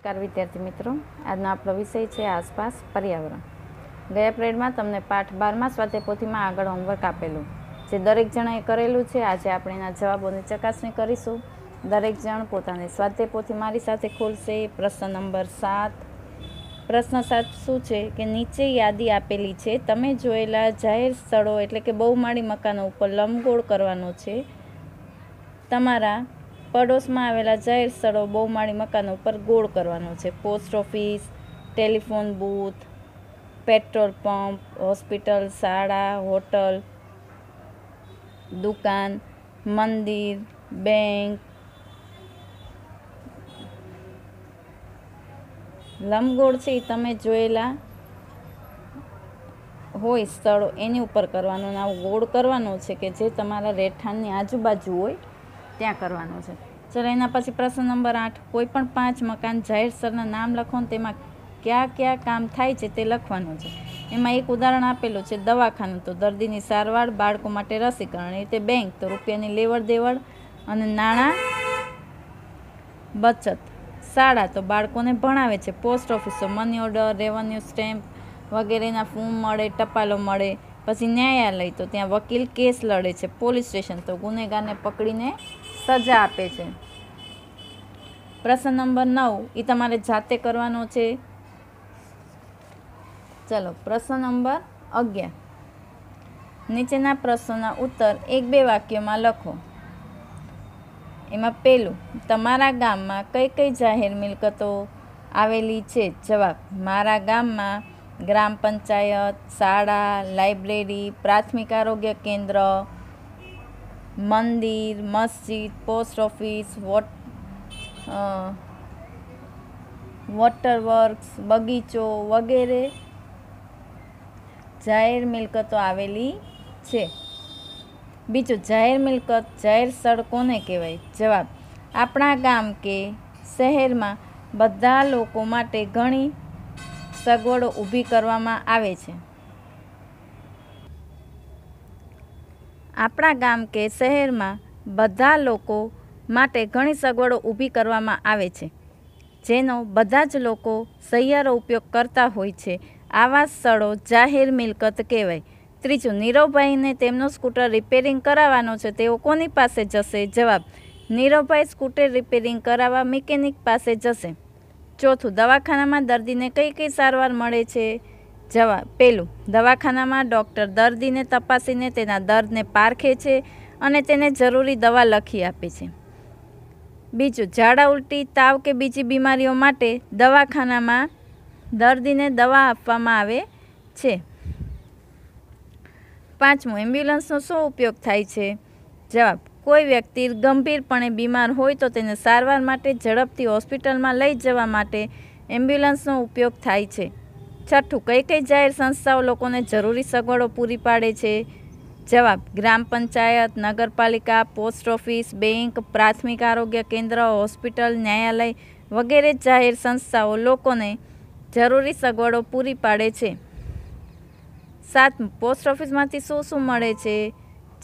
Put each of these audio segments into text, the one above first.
નમસ્કાર વિદ્યાર્થી મિત્રો આજનો આપણો વિષય છે આસપાસ પર્યાવરણ ગયા પ્રેડમાં તમને પાઠ બારમાં સ્વાધ્યાય પોથીમાં આગળ હોમવર્ક આપેલું જે દરેક જણાએ કરેલું છે આજે આપણે એના જવાબોની ચકાસણી કરીશું દરેક જણ પોતાની સ્વાધ્યાય પોથી મારી સાથે ખોલશે પ્રશ્ન નંબર સાત પ્રશ્ન સાત શું છે કે નીચે યાદી આપેલી છે તમે જોયેલા જાહેર સ્થળો એટલે કે બહુમાળી મકાનો ઉપર લંબગોળ કરવાનો છે તમારા પડોશમાં આવેલા જાહેર સ્થળો બહુમાળી મકાનો પર ગોળ કરવાનો છે post office telephone booth petrol pump hospital શાળા હોટલ દુકાન મંદિર બેંક લંબગોળ છે એ તમે જોયેલા હોય સ્થળો એની ઉપર કરવાનું આવું ગોળ કરવાનું છે કે જે તમારા રહેઠાણની આજુબાજુ હોય ત્યાં કરવાનું છે ચલો એના પછી પ્રશ્ન નંબર આઠ કોઈપણ પાંચ મકાન જાહેર સરના નામ લખો તેમાં કયા કયા કામ થાય છે તે લખવાનું છે એમાં એક ઉદાહરણ આપેલું છે દવાખાનું તો દર્દીની સારવાર બાળકો માટે રસીકરણ એ રીતે બેંક તો રૂપિયાની લેવડ દેવડ અને નાણાં બચત શાળા તો બાળકોને ભણાવે છે પોસ્ટ ઓફિસો મની ઓર્ડર રેવન્યુ સ્ટેમ્પ વગેરેના ફોર્મ મળે ટપાલો મળે પછી ન્યાયાલય તો ત્યાં વકીલ કેસ લડે છે પોલીસ સ્ટેશન તો ગુનેગારને પકડીને સજા આપે છે પ્રશ્ન નંબર નવ એ તમારે જાતે કરવાનો છે ચલો પ્રશ્ન નંબર અગિયાર નીચેના પ્રશ્નોના ઉત્તર એક બે વાક્યોમાં લખો એમાં પહેલું તમારા ગામમાં કઈ કઈ જાહેર મિલકતો આવેલી છે જવાબ મારા ગામમાં ગ્રામ પંચાયત શાળા લાઇબ્રેરી પ્રાથમિક આરોગ્ય કેન્દ્ર મંદિર મસ્જિદ પોસ્ટ ઓફિસ વોટ વોટર વર્ક્સ બગીચો વગેરે જાહેર મિલકતો આવેલી છે બીજું જાહેર મિલકત જાહેર સ્થળ કોને કહેવાય જવાબ આપણા ગામ કે શહેરમાં બધા લોકો માટે ઘણી સગવડો ઊભી કરવામાં આવે છે આપણા ગામ કે શહેરમાં બધા લોકો માટે ઘણી સગવડો ઊભી કરવામાં આવે છે જેનો બધા જ લોકો સહિયારો ઉપયોગ કરતા હોય છે આવા સ્થળો જાહેર મિલકત કહેવાય ત્રીજું નીરવભાઈને તેમનો સ્કૂટર રિપેરિંગ કરાવવાનો છે તેઓ કોની પાસે જશે જવાબ નીરવભાઈ સ્કૂટર રિપેરિંગ કરાવવા મિકેનિક પાસે જશે ચોથું દવાખાનામાં દર્દીને કઈ કઈ સારવાર મળે છે જવાબ પેલું દવાખાનામાં ડૉક્ટર દર્દીને તપાસીને તેના દર્દને પારખે છે અને તેને જરૂરી દવા લખી આપે છે બીજું ઝાડા ઉલટી તાવ કે બીજી બીમારીઓ માટે દવાખાનામાં દર્દીને દવા આપવામાં આવે છે પાંચમું એમ્બ્યુલન્સનો શું ઉપયોગ થાય છે જવાબ કોઈ વ્યક્તિ ગંભીરપણે બીમાર હોય તો તેને સારવાર માટે ઝડપથી હોસ્પિટલમાં લઈ જવા માટે એમ્બ્યુલન્સનો ઉપયોગ થાય છે છઠ્ઠું કઈ કઈ જાહેર સંસ્થાઓ લોકોને જરૂરી સગવડો પૂરી પાડે છે જવાબ ગ્રામ પંચાયત નગરપાલિકા પોસ્ટ ઓફિસ બેંક પ્રાથમિક આરોગ્ય કેન્દ્ર હોસ્પિટલ ન્યાયાલય વગેરે જાહેર સંસ્થાઓ લોકોને જરૂરી સગવડો પૂરી પાડે છે સાતમું પોસ્ટ ઓફિસમાંથી શું શું મળે છે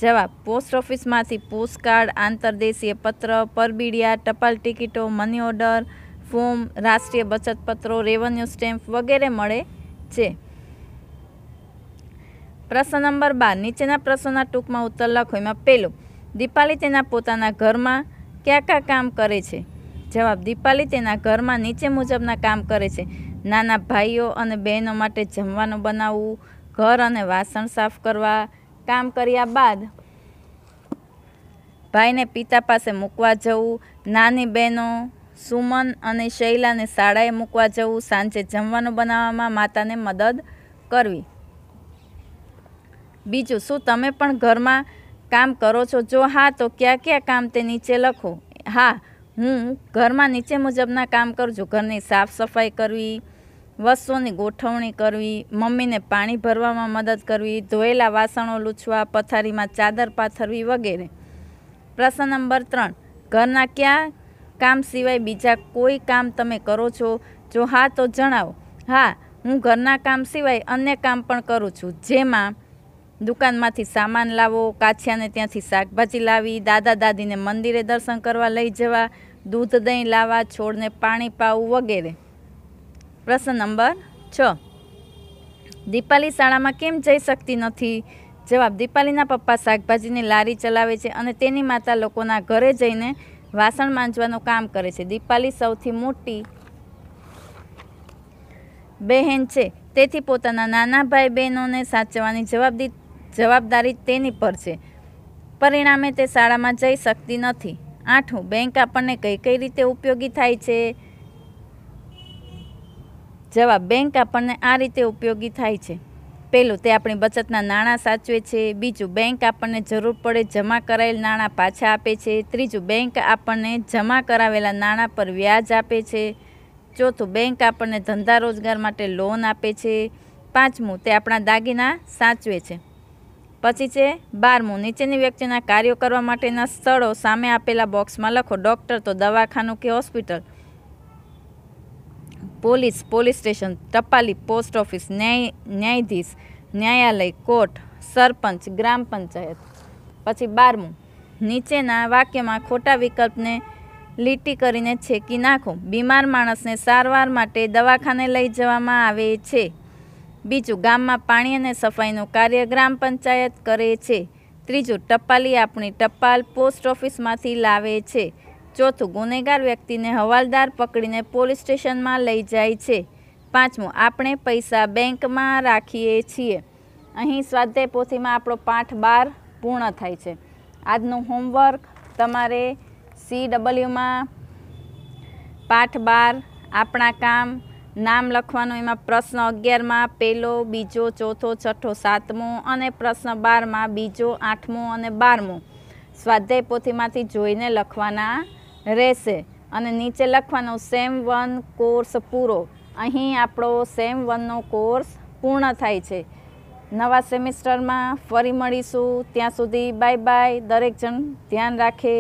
જવાબ પોસ્ટ ઓફિસમાંથી પોસ્ટકાર્ડ આંતરદેશીય પત્ર પરબીડિયા ટપાલ ટિકિટો મની ઓર્ડર ફોર્મ રાષ્ટ્રીય બચત પત્રો રેવન્યુ સ્ટેમ્પ વગેરે મળે છે પ્રશ્ન નંબર બાર નીચેના પ્રશ્નોના ટૂંકમાં ઉત્તર લખો એમાં પહેલું દીપાલી તેના પોતાના ઘરમાં કયા કયા કામ કરે છે જવાબ દીપાલી તેના ઘરમાં નીચે મુજબના કામ કરે છે નાના ભાઈઓ અને બહેનો માટે જમવાનું બનાવવું ઘર અને વાસણ સાફ કરવા કામ કર્યા બાદ ભાઈને પિતા પાસે મૂકવા જવું નાની બહેનો સુમન અને શૈલાને શાળાએ મૂકવા જવું સાંજે જમવાનું બનાવવામાં માતાને મદદ કરવી બીજું શું તમે પણ ઘરમાં કામ કરો છો જો હા તો કયા કયા કામ તે નીચે લખો હા હું ઘરમાં નીચે મુજબના કામ કરું છું ઘરની સાફ સફાઈ કરવી વસ્તુઓની ગોઠવણી કરવી મમ્મીને પાણી ભરવામાં મદદ કરવી ધોયેલા વાસણો લૂછવા પથારીમાં ચાદર પાથરવી વગેરે પ્રશ્ન નંબર ત્રણ ઘરના ક્યાં કામ સિવાય બીજા કોઈ કામ તમે કરો છો જો હા તો જણાવો હા હું ઘરના કામ સિવાય અન્ય કામ પણ કરું છું જેમાં દુકાનમાંથી સામાન લાવો કાછિયાને ત્યાંથી શાકભાજી લાવી દાદા દાદીને મંદિરે દર્શન કરવા લઈ જવા દૂધ દહીં લાવવા છોડને પાણી પાવું વગેરે પ્રશ્ન નંબર છ દીપાલી શાળામાં કેમ જઈ શકતી નથી જવાબ દીપાલીના પપ્પા શાકભાજીની લારી ચલાવે છે અને તેની માતા લોકોના ઘરે જઈને વાસણ માંજવાનું કામ કરે છે દીપાલી સૌથી મોટી બહેન છે તેથી પોતાના નાના ભાઈ બહેનોને સાચવવાની જવાબદી જવાબદારી તેની પર છે પરિણામે તે શાળામાં જઈ શકતી નથી આઠમું બેંક આપણને કઈ કઈ રીતે ઉપયોગી થાય છે જવાબ બેંક આપણને આ રીતે ઉપયોગી થાય છે પહેલું તે આપણી બચતના નાણાં સાચવે છે બીજું બેંક આપણને જરૂર પડે જમા કરાયેલ નાણાં પાછા આપે છે ત્રીજું બેંક આપણને જમા કરાવેલા નાણાં પર વ્યાજ આપે છે ચોથું બેંક આપણને ધંધા રોજગાર માટે લોન આપે છે પાંચમું તે આપણા દાગીના સાચવે છે પછી છે બારમું નીચેની વ્યક્તિના કાર્યો કરવા માટેના સ્થળો સામે આપેલા બોક્સમાં લખો ડૉક્ટર તો દવાખાનું કે હોસ્પિટલ પોલીસ પોલીસ સ્ટેશન ટપાલી પોસ્ટ ઓફિસ ન્યાય ન્યાયાધીશ ન્યાયાલય કોર્ટ સરપંચ ગ્રામ પંચાયત પછી બારમું નીચેના વાક્યમાં ખોટા વિકલ્પને લીટી કરીને છેકી નાખો બીમાર માણસને સારવાર માટે દવાખાને લઈ જવામાં આવે છે બીજું ગામમાં પાણી અને સફાઈનું કાર્ય ગ્રામ પંચાયત કરે છે ત્રીજું ટપાલી આપણી ટપાલ પોસ્ટ ઓફિસમાંથી લાવે છે ચોથું ગુનેગાર વ્યક્તિને હવાલદાર પકડીને પોલીસ સ્ટેશનમાં લઈ જાય છે પાંચમું આપણે પૈસા બેંકમાં રાખીએ છીએ અહીં સ્વાધ્યાય પોથીમાં આપણો પાઠ બાર પૂર્ણ થાય છે આજનું હોમવર્ક તમારે સી ડબલ્યુમાં પાઠ બાર આપણા કામ નામ લખવાનું એમાં પ્રશ્ન અગિયારમાં પહેલો બીજો ચોથો છઠ્ઠો સાતમો અને પ્રશ્ન બારમાં બીજો આઠમો અને બારમો સ્વાધ્યાય પોથીમાંથી જોઈને લખવાના રહેશે અને નીચે લખવાનો સેમ વન કોર્સ પૂરો અહીં આપણો સેમ વનનો કોર્સ પૂર્ણ થાય છે નવા સેમિસ્ટરમાં ફરી મળીશું ત્યાં સુધી બાય બાય દરેક જણ ધ્યાન રાખે